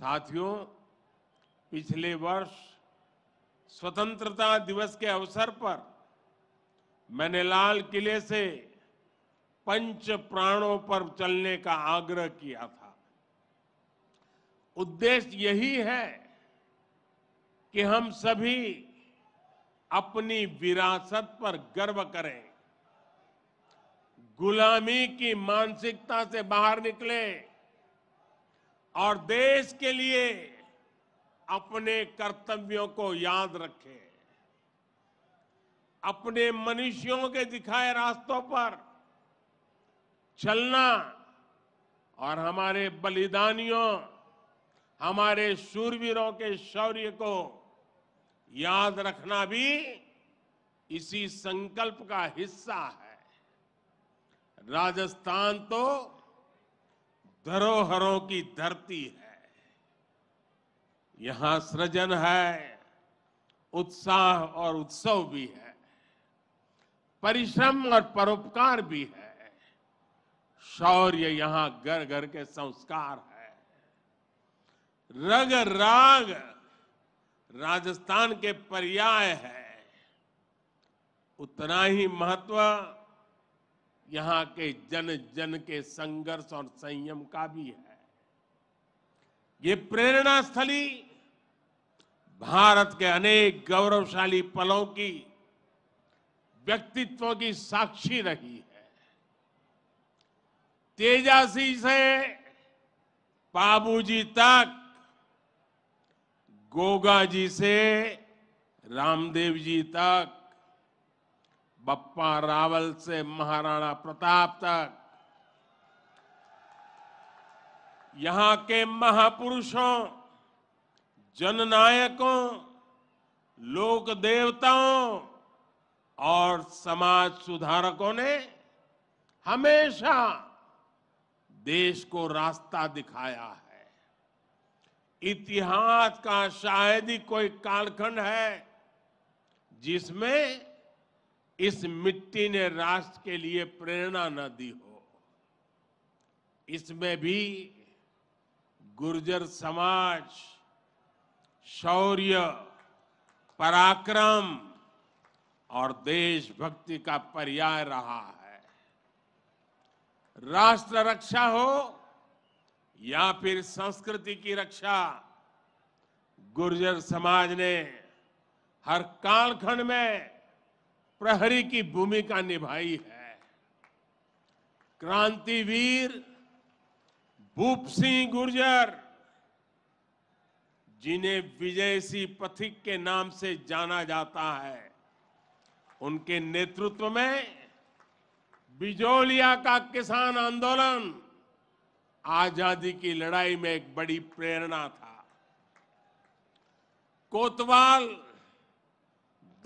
साथियों पिछले वर्ष स्वतंत्रता दिवस के अवसर पर मैंने लाल किले से पंच प्राणों पर चलने का आग्रह किया था उद्देश्य यही है कि हम सभी अपनी विरासत पर गर्व करें गुलामी की मानसिकता से बाहर निकले और देश के लिए अपने कर्तव्यों को याद रखे अपने मनुष्यों के दिखाए रास्तों पर चलना और हमारे बलिदानियों हमारे सूरवीरों के शौर्य को याद रखना भी इसी संकल्प का हिस्सा है राजस्थान तो धरोहरों की धरती है यहां सृजन है उत्साह और उत्सव भी है परिश्रम और परोपकार भी है शौर्य यहां घर घर के संस्कार है रग राग राजस्थान के पर्याय है उतना ही महत्व यहाँ के जन जन के संघर्ष और संयम का भी है ये प्रेरणा स्थली भारत के अनेक गौरवशाली पलों की व्यक्तित्व की साक्षी रही है तेजासी से बाबूजी तक गोगा जी से रामदेव जी तक बप्पा रावल से महाराणा प्रताप तक यहां के महापुरुषों जननायकों लोक देवताओं और समाज सुधारकों ने हमेशा देश को रास्ता दिखाया है इतिहास का शायद ही कोई कालखंड है जिसमें इस मिट्टी ने राष्ट्र के लिए प्रेरणा न दी हो इसमें भी गुर्जर समाज शौर्य पराक्रम और देशभक्ति का पर्याय रहा है राष्ट्र रक्षा हो या फिर संस्कृति की रक्षा गुर्जर समाज ने हर कालखंड में प्रहरी की भूमिका निभाई है क्रांतिवीर भूप सिंह गुर्जर जिन्हें विजय सिंह पथिक के नाम से जाना जाता है उनके नेतृत्व में बिजोलिया का किसान आंदोलन आजादी की लड़ाई में एक बड़ी प्रेरणा था कोतवाल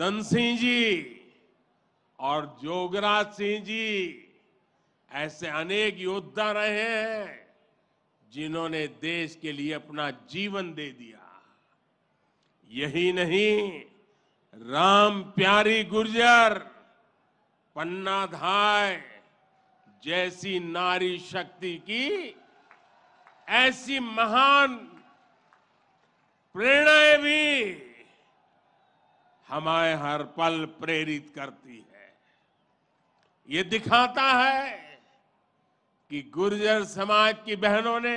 धन सिंह जी और जोगराज सिंह जी ऐसे अनेक योद्धा रहे हैं जिन्होंने देश के लिए अपना जीवन दे दिया यही नहीं राम प्यारी गुर्जर पन्ना धाय जैसी नारी शक्ति की ऐसी महान प्रेरणाएं भी हमारे हर पल प्रेरित करती है ये दिखाता है कि गुर्जर समाज की बहनों ने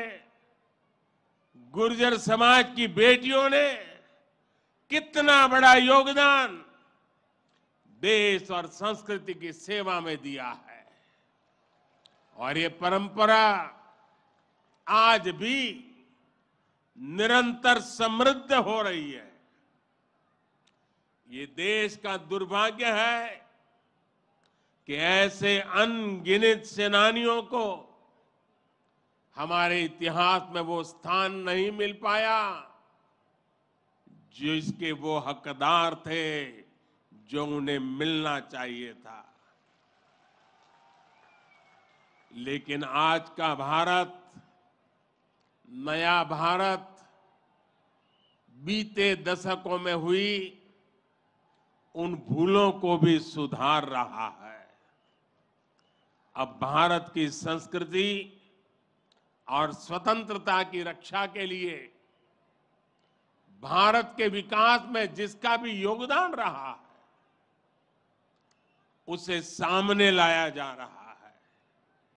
गुर्जर समाज की बेटियों ने कितना बड़ा योगदान देश और संस्कृति की सेवा में दिया है और ये परंपरा आज भी निरंतर समृद्ध हो रही है ये देश का दुर्भाग्य है कि ऐसे अनगिनत सेनानियों को हमारे इतिहास में वो स्थान नहीं मिल पाया जिसके वो हकदार थे जो उन्हें मिलना चाहिए था लेकिन आज का भारत नया भारत बीते दशकों में हुई उन भूलों को भी सुधार रहा है अब भारत की संस्कृति और स्वतंत्रता की रक्षा के लिए भारत के विकास में जिसका भी योगदान रहा है उसे सामने लाया जा रहा है